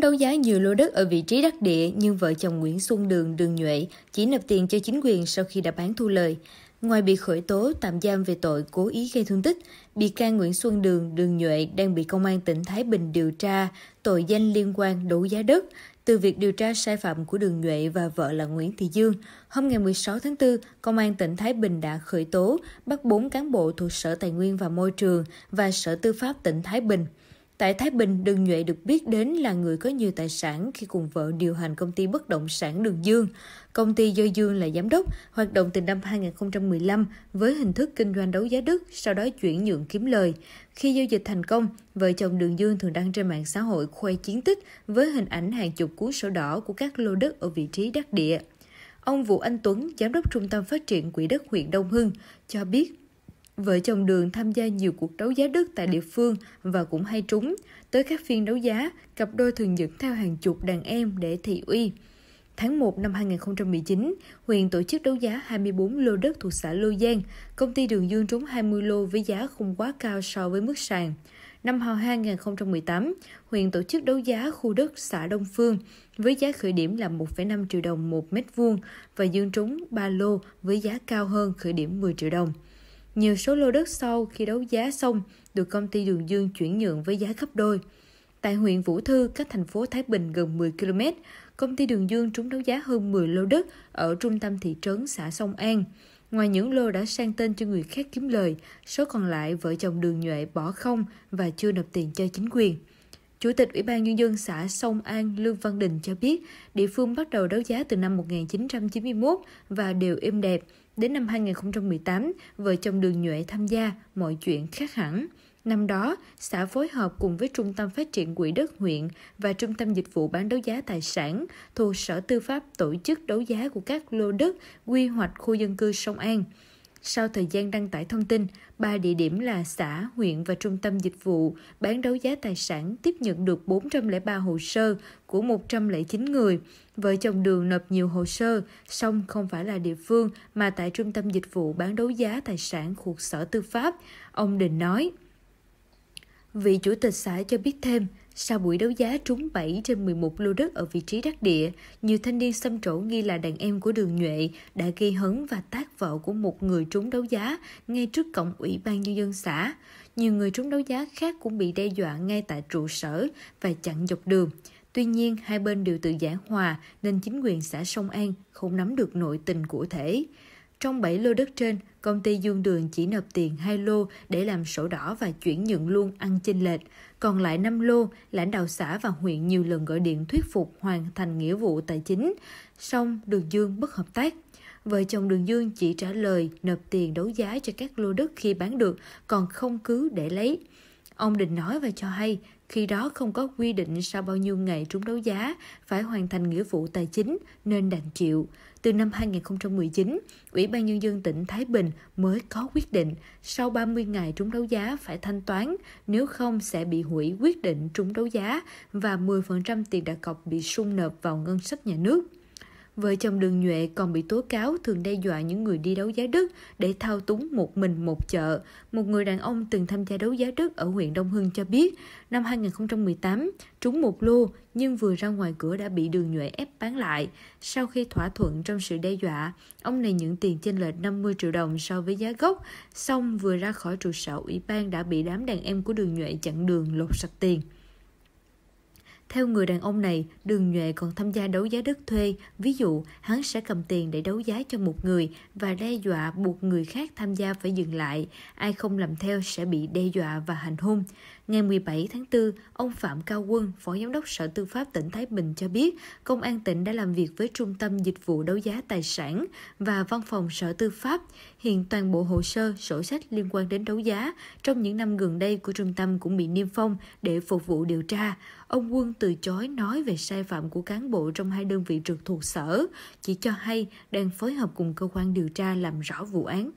đấu giá nhiều lô đất ở vị trí đắc địa nhưng vợ chồng Nguyễn Xuân Đường Đường Nhuệ chỉ nộp tiền cho chính quyền sau khi đã bán thu lời. Ngoài bị khởi tố tạm giam về tội cố ý gây thương tích, bị can Nguyễn Xuân Đường Đường Nhuệ đang bị công an tỉnh Thái Bình điều tra tội danh liên quan đấu giá đất từ việc điều tra sai phạm của Đường Nhuệ và vợ là Nguyễn Thị Dương, hôm ngày 16 tháng 4, Công an tỉnh Thái Bình đã khởi tố, bắt 4 cán bộ thuộc Sở Tài nguyên và Môi trường và Sở Tư pháp tỉnh Thái Bình. Tại Thái Bình, Đường Nhuệ được biết đến là người có nhiều tài sản khi cùng vợ điều hành công ty bất động sản Đường Dương. Công ty do Dương là giám đốc, hoạt động từ năm 2015 với hình thức kinh doanh đấu giá đất, sau đó chuyển nhượng kiếm lời. Khi giao dịch thành công, vợ chồng Đường Dương thường đăng trên mạng xã hội khoe chiến tích với hình ảnh hàng chục cuốn sổ đỏ của các lô đất ở vị trí đắc địa. Ông Vũ Anh Tuấn, giám đốc Trung tâm Phát triển Quỹ đất huyện Đông Hưng, cho biết Vợ chồng Đường tham gia nhiều cuộc đấu giá đất tại địa phương và cũng hay trúng. Tới các phiên đấu giá, cặp đôi thường dẫn theo hàng chục đàn em để thị uy. Tháng 1 năm 2019, huyện tổ chức đấu giá 24 lô đất thuộc xã Lô Giang. Công ty Đường Dương trúng 20 lô với giá không quá cao so với mức sàn. Năm 2018, huyện tổ chức đấu giá khu đất xã Đông Phương với giá khởi điểm là 1,5 triệu đồng một mét vuông và dương trúng 3 lô với giá cao hơn khởi điểm 10 triệu đồng. Nhiều số lô đất sau khi đấu giá xong được công ty Đường Dương chuyển nhượng với giá gấp đôi. Tại huyện Vũ Thư, cách thành phố Thái Bình gần 10 km, công ty Đường Dương trúng đấu giá hơn 10 lô đất ở trung tâm thị trấn xã Sông An. Ngoài những lô đã sang tên cho người khác kiếm lời, số còn lại vợ chồng Đường Nhuệ bỏ không và chưa nộp tiền cho chính quyền. Chủ tịch Ủy ban Nhân dân xã Sông An Lương Văn Đình cho biết, địa phương bắt đầu đấu giá từ năm 1991 và đều êm đẹp, Đến năm 2018, vợ chồng Đường Nhuệ tham gia, mọi chuyện khác hẳn. Năm đó, xã phối hợp cùng với Trung tâm Phát triển Quỹ đất huyện và Trung tâm Dịch vụ bán đấu giá tài sản thuộc Sở Tư pháp tổ chức đấu giá của các lô đất quy hoạch khu dân cư Sông An. Sau thời gian đăng tải thông tin, ba địa điểm là xã, huyện và trung tâm dịch vụ bán đấu giá tài sản tiếp nhận được 403 hồ sơ của 109 người. Vợ chồng Đường nộp nhiều hồ sơ, song không phải là địa phương mà tại trung tâm dịch vụ bán đấu giá tài sản thuộc Sở Tư pháp, ông Đình nói. Vị chủ tịch xã cho biết thêm, sau buổi đấu giá trúng 7 trên 11 lô đất ở vị trí đắc địa, nhiều thanh niên xâm trổ nghi là đàn em của đường Nhuệ đã gây hấn và tác vợ của một người trúng đấu giá ngay trước cổng Ủy ban Nhân dân xã. Nhiều người trúng đấu giá khác cũng bị đe dọa ngay tại trụ sở và chặn dọc đường. Tuy nhiên, hai bên đều tự giảng hòa nên chính quyền xã Sông An không nắm được nội tình cụ thể. Trong 7 lô đất trên, công ty Dương Đường chỉ nộp tiền hai lô để làm sổ đỏ và chuyển nhượng luôn ăn chênh lệch. Còn lại 5 lô, lãnh đạo xã và huyện nhiều lần gọi điện thuyết phục hoàn thành nghĩa vụ tài chính. xong Đường Dương bất hợp tác. Vợ chồng Đường Dương chỉ trả lời nộp tiền đấu giá cho các lô đất khi bán được, còn không cứ để lấy. Ông Định nói và cho hay, khi đó không có quy định sau bao nhiêu ngày trúng đấu giá phải hoàn thành nghĩa vụ tài chính nên đành chịu. Từ năm 2019, Ủy ban Nhân dân tỉnh Thái Bình mới có quyết định sau 30 ngày trúng đấu giá phải thanh toán, nếu không sẽ bị hủy quyết định trúng đấu giá và 10% tiền đặt cọc bị sung nộp vào ngân sách nhà nước. Vợ chồng Đường Nhuệ còn bị tố cáo thường đe dọa những người đi đấu giá đất để thao túng một mình một chợ. Một người đàn ông từng tham gia đấu giá đất ở huyện Đông Hưng cho biết, năm 2018, trúng một lô nhưng vừa ra ngoài cửa đã bị Đường Nhuệ ép bán lại. Sau khi thỏa thuận trong sự đe dọa, ông này nhận tiền chênh lệch 50 triệu đồng so với giá gốc, xong vừa ra khỏi trụ sở ủy ban đã bị đám đàn em của Đường Nhuệ chặn đường lột sạch tiền. Theo người đàn ông này, Đường Nhuệ còn tham gia đấu giá đất thuê, ví dụ hắn sẽ cầm tiền để đấu giá cho một người và đe dọa buộc người khác tham gia phải dừng lại, ai không làm theo sẽ bị đe dọa và hành hung. Ngày 17 tháng 4, ông Phạm Cao Quân, Phó Giám đốc Sở Tư pháp tỉnh Thái Bình cho biết, Công an tỉnh đã làm việc với Trung tâm Dịch vụ Đấu giá Tài sản và Văn phòng Sở Tư pháp. Hiện toàn bộ hồ sơ, sổ sách liên quan đến đấu giá trong những năm gần đây của trung tâm cũng bị niêm phong để phục vụ điều tra. Ông Quân từ chối nói về sai phạm của cán bộ trong hai đơn vị trực thuộc sở, chỉ cho hay đang phối hợp cùng cơ quan điều tra làm rõ vụ án.